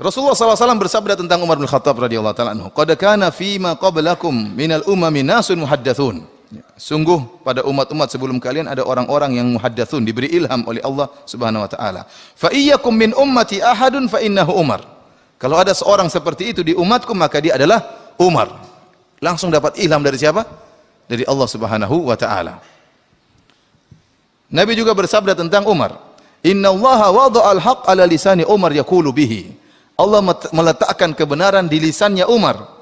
Rasulullah SAW bersabda tentang Umar bin Khattab radhiyallahu taala anhu, "Qad kana fi ma qablakum minal umami nasun muhaddatsun." Ya, sungguh pada umat-umat sebelum kalian ada orang-orang yang muhaddatsun diberi ilham oleh Allah Subhanahu wa taala. "Fa iyyakum min ummati ahadun fa innahu Umar." Kalau ada seorang seperti itu di umatku maka dia adalah Umar. Langsung dapat ilham dari siapa? Dari Allah Subhanahu wa taala. Nabi juga bersabda tentang Umar, "Inna Allah wada'a al-haq ala lisani Umar yaqulu bihi." Allah meletakkan kebenaran di lisannya Umar.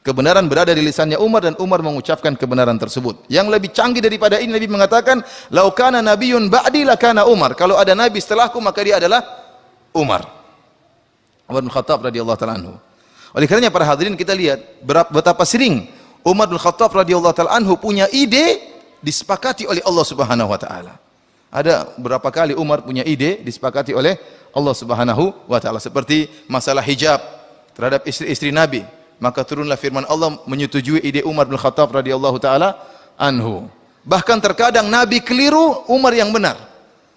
Kebenaran berada di lisannya Umar dan Umar mengucapkan kebenaran tersebut. Yang lebih canggih daripada ini Nabi mengatakan, "Laukana nabiyyun ba'di lakana Umar." Kalau ada nabi setelahku maka dia adalah Umar. Umar bin Khattab radhiyallahu taala anhu. Oleh karenanya para hadirin kita lihat betapa sering Umar bin Khattab radhiyallahu taala anhu punya ide disepakati oleh Allah Subhanahu wa taala. Ada berapa kali Umar punya ide disepakati oleh Allah Subhanahu wa taala seperti masalah hijab terhadap istri-istri Nabi maka turunlah firman Allah menyetujui ide Umar bin Khattab radhiyallahu taala anhu bahkan terkadang Nabi keliru Umar yang benar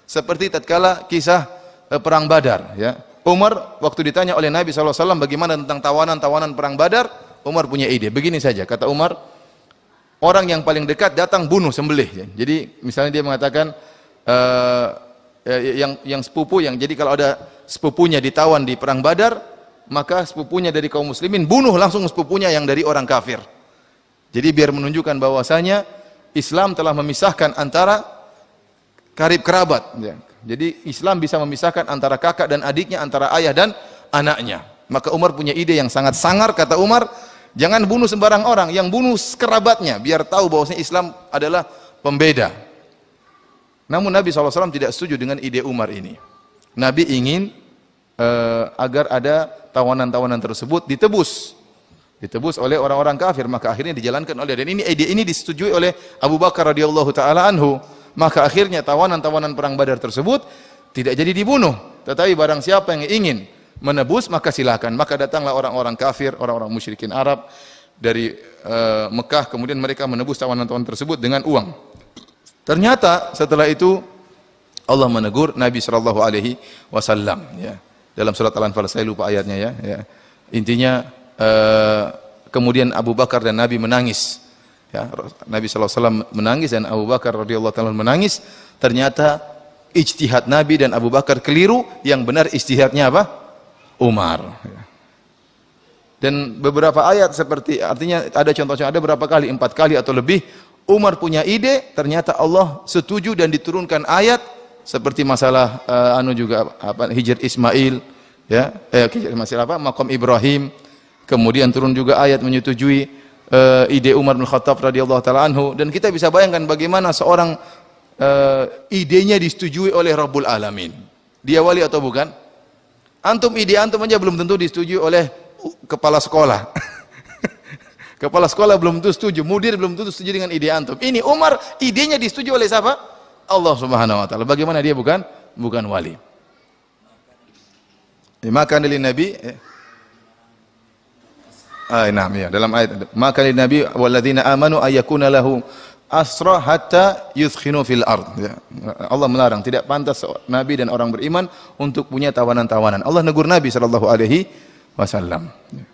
seperti tatkala kisah eh, perang Badar ya Umar waktu ditanya oleh Nabi SAW bagaimana tentang tawanan-tawanan perang Badar Umar punya ide begini saja kata Umar orang yang paling dekat datang bunuh sembelih jadi misalnya dia mengatakan eh, Eh, yang yang sepupu yang jadi kalau ada sepupunya ditawan di perang Badar, maka sepupunya dari kaum muslimin bunuh langsung sepupunya yang dari orang kafir. Jadi biar menunjukkan bahwasanya Islam telah memisahkan antara karib kerabat. Ya. Jadi Islam bisa memisahkan antara kakak dan adiknya, antara ayah dan anaknya. Maka Umar punya ide yang sangat sangar kata Umar, jangan bunuh sembarang orang, yang bunuh kerabatnya biar tahu bahwasanya Islam adalah pembeda. Namun Nabi SAW tidak setuju dengan ide Umar ini. Nabi ingin uh, agar ada tawanan-tawanan tersebut ditebus. Ditebus oleh orang-orang kafir. Maka akhirnya dijalankan oleh dan ini ide ini disetujui oleh Abu Bakar radhiyallahu taala anhu. Maka akhirnya tawanan-tawanan perang Badar tersebut tidak jadi dibunuh. Tetapi barang siapa yang ingin menebus maka silakan. Maka datanglah orang-orang kafir, orang-orang musyrikin Arab dari uh, Mekah kemudian mereka menebus tawanan-tawanan tersebut dengan uang. Ternyata setelah itu Allah menegur Nabi Shallallahu Alaihi Wasallam. Ya. Dalam surat Al-Anfal saya lupa ayatnya ya. ya. Intinya eh, kemudian Abu Bakar dan Nabi menangis. Ya, Nabi Shallallahu Alaihi Wasallam menangis dan Abu Bakar radhiyallahu taala menangis. Ternyata ijtihad Nabi dan Abu Bakar keliru. Yang benar ijtihadnya apa? Umar. Ya. Dan beberapa ayat seperti artinya ada contoh-contoh ada berapa kali empat kali atau lebih Umar punya ide, ternyata Allah setuju dan diturunkan ayat seperti masalah uh, anu juga apa Hijr Ismail ya, eh Hijr Ismail apa makam Ibrahim. Kemudian turun juga ayat menyetujui uh, ide Umar bin Khattab radhiyallahu taala anhu dan kita bisa bayangkan bagaimana seorang uh, idenya disetujui oleh Rabbul Alamin. Dia wali atau bukan? Antum ide antum aja belum tentu disetujui oleh kepala sekolah. Kepala sekolah belum tentu setuju, mudir belum tentu setuju dengan ide antum. Ini Umar idenya disetujui oleh siapa? Allah Subhanahu wa taala. Bagaimana dia bukan bukan wali? Dimakan dari Nabi eh. Ah, nah, ya. Dalam ayat maka dari Nabi walladzina amanu ayakuna lahu asra hatta yuthkhinu fil ard. Ya. Allah melarang tidak pantas nabi dan orang beriman untuk punya tawanan-tawanan. Allah negur Nabi sallallahu alaihi wasallam. Ya.